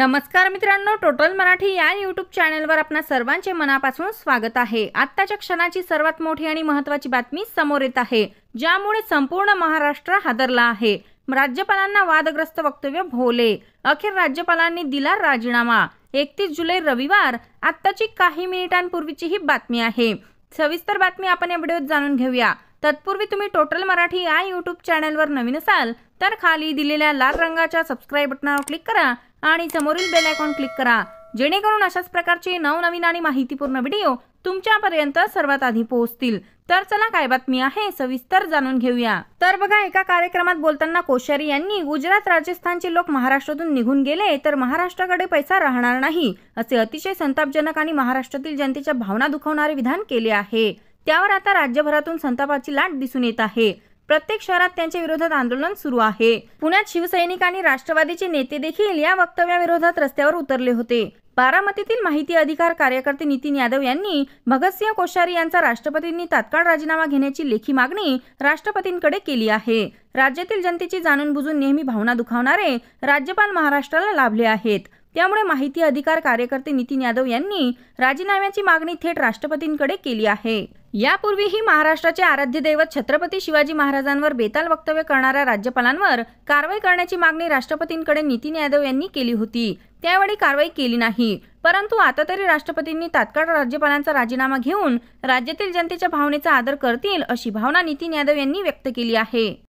नमस्कार मित्रांनो टोटल मराठी या यूट्यूब चॅनलवर आपणा सर्वांचे मनापासून स्वागत आहे आत्ताच्या क्षणाची सर्वात मोठी आणि महत्त्वाची बातमी समोर येत आहे ज्यामुळे संपूर्ण महाराष्ट्र हादरला आहे राज्यपालांना वादग्रस्त वक्तव्य भोवले अखेर राज्यपालांनी दिला राजीनामा एकतीस जुलै रविवार आत्ताची काही मिनिटांपूर्वीची ही बातमी आहे सविस्तर बातमी आपण या व्हिडिओत जाणून घेऊया तत्पूर्वी तुम्ही टोटल मराठी या यूट्यूब चॅनलवर नवीन असाल तर खाली दिलेल्या लाल रंगाच्या सबस्क्राईब बटनावर क्लिक करा आणि समोरील बेल आयकॉन क्लिक करा जेणेकरून अशाच प्रकारचे नवनवीन आणि माहितीपूर्ण व्हिडिओ तुमच्यापर्यंत सर्वात आधी पोहोचतील तर चला काय बातमी आहे सविस्तर जाणून घेऊया तर बघा एका कार्यक्रमात बोलताना कोश्यारी यांनी गुजरात राजस्थानचे लोक महाराष्ट्रातून निघून गेले तर महाराष्ट्राकडे पैसा राहणार नाही असे अतिशय संतापजनक आणि महाराष्ट्रातील जनतेच्या भावना दुखवणारे विधान केले आहे त्यावर आता राज्यभरातून संतापाची लाट दिसून येत आहे प्रत्येक शहरात त्यांच्या विरोधात आंदोलन सुरू आहे पुण्यात शिवसैनिक आणि राष्ट्रवादीचे नेते देखील या वक्तव्याविरोधात रस्त्यावर उतरले होते बारामतीतील माहिती अधिकार कार्यकर्ते नितीन यादव यांनी भगतसिंह कोश्यारी यांचा राष्ट्रपतींनी तात्काळ राजीनामा घेण्याची लेखी मागणी राष्ट्रपतींकडे केली आहे राज्यातील जनतेची जाणून बुजून नेहमी भावना दुखावणारे राज्यपाल महाराष्ट्राला लाभले आहेत त्यामुळे माहिती अधिकार कार्यकर्ते नितीन यादव यांनी राजीनाम्याची मागणी थेट राष्ट्रपतींकडे केली आहे यापूर्वीही महाराष्ट्राचे आराध्य दैवत छत्रपती शिवाजी महाराजांवर बेताल वक्तव्य करणाऱ्या राज्यपालांवर कारवाई करण्याची मागणी राष्ट्रपतींकडे नितीन यादव यांनी केली होती त्यावेळी कारवाई केली नाही परंतु आता तरी राष्ट्रपतींनी तात्काळ राज्यपालांचा राजीनामा घेऊन राज्यातील जनतेच्या भावनेचा आदर करतील अशी भावना नितीन यादव यांनी व्यक्त केली आहे